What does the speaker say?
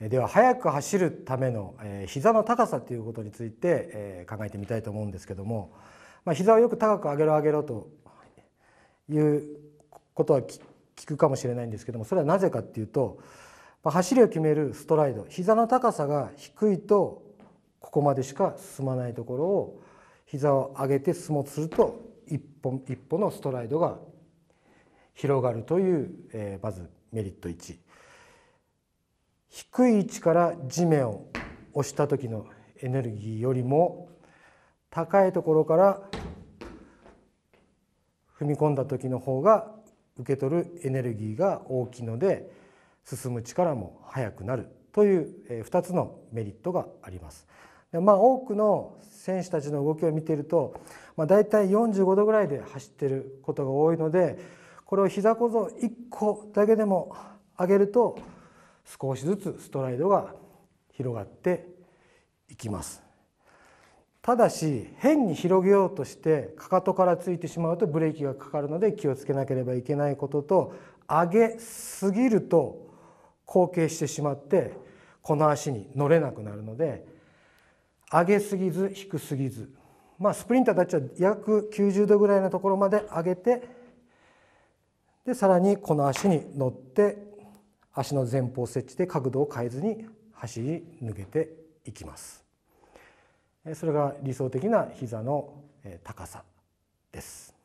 では速く走るための膝の高さということについて考えてみたいと思うんですけども、まあ、膝をよく高く上げろ上げろということは聞くかもしれないんですけどもそれはなぜかっていうと走りを決めるストライド膝の高さが低いとここまでしか進まないところを膝を上げて進もうとすると一歩一歩のストライドが広がるという、えまずメリット1。低い位置から地面を押した時のエネルギーよりも高いところから踏み込んだ時の方が受け取るエネルギーが大きいので進む力も速くなるという2つのメリットがあります。でまあ、多くの選手たちの動きを見ていると、まあ、大体45度ぐらいで走ってることが多いのでこれを膝小僧1個だけでも上げると少しずつストライドが広がっていきますただし変に広げようとしてかかとからついてしまうとブレーキがかかるので気をつけなければいけないことと上げすぎると後傾してしまってこの足に乗れなくなるので上げすぎず低すぎずまあスプリンターたちは約90度ぐらいのところまで上げてでさらにこの足に乗って足の前方設置で角度を変えずに走り抜けていきますそれが理想的な膝の高さです